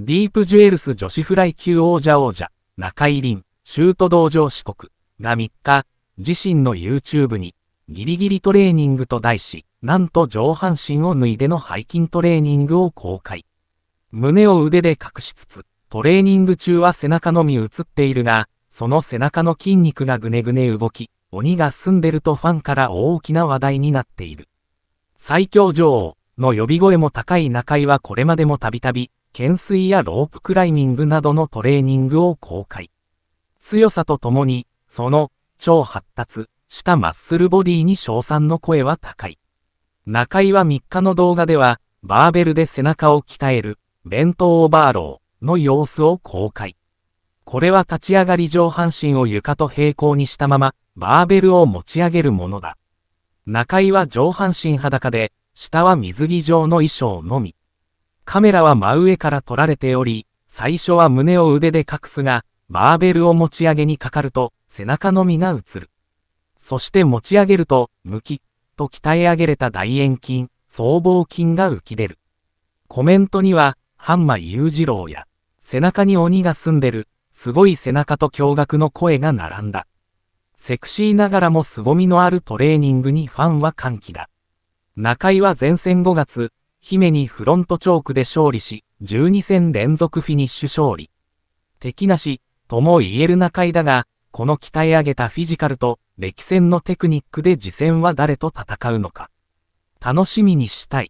ディープジュエルス女子フライ級王者王者、中井凛、シュート道場四国が3日、自身の YouTube に、ギリギリトレーニングと題し、なんと上半身を脱いでの背筋トレーニングを公開。胸を腕で隠しつつ、トレーニング中は背中のみ映っているが、その背中の筋肉がぐねぐね動き、鬼が住んでるとファンから大きな話題になっている。最強女王の呼び声も高い中井はこれまでもたびたび、懸垂やロープクライミングなどのトレーニングを公開。強さとともに、その、超発達したマッスルボディに称賛の声は高い。中井は3日の動画では、バーベルで背中を鍛える、弁当オーバーローの様子を公開。これは立ち上がり上半身を床と平行にしたまま、バーベルを持ち上げるものだ。中井は上半身裸で、下は水着状の衣装のみ。カメラは真上から撮られており、最初は胸を腕で隠すが、バーベルを持ち上げにかかると、背中のみが映る。そして持ち上げると、ムキッと鍛え上げれた大円筋、僧帽筋が浮き出る。コメントには、ハンマ裕次郎や、背中に鬼が住んでる、すごい背中と驚愕の声が並んだ。セクシーながらも凄みのあるトレーニングにファンは歓喜だ。中井は前線5月、姫にフロントチョークで勝利し、12戦連続フィニッシュ勝利。敵なし、とも言える中井だが、この鍛え上げたフィジカルと、歴戦のテクニックで次戦は誰と戦うのか。楽しみにしたい。